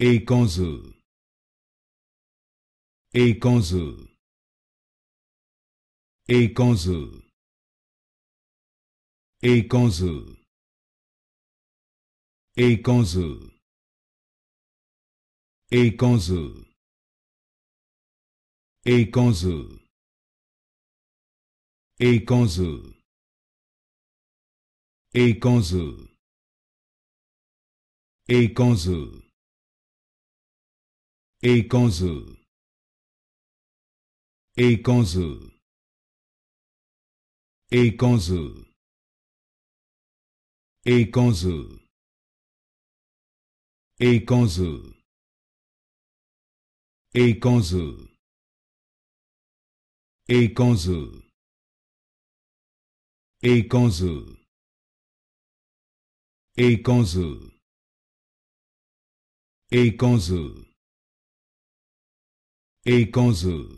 A consul. A consul. A consul. A consul. A consul. A consul. A consul. A consul. A consul. A consul. A consul. A consul. A consul. A consul. A consul. A consul. A consul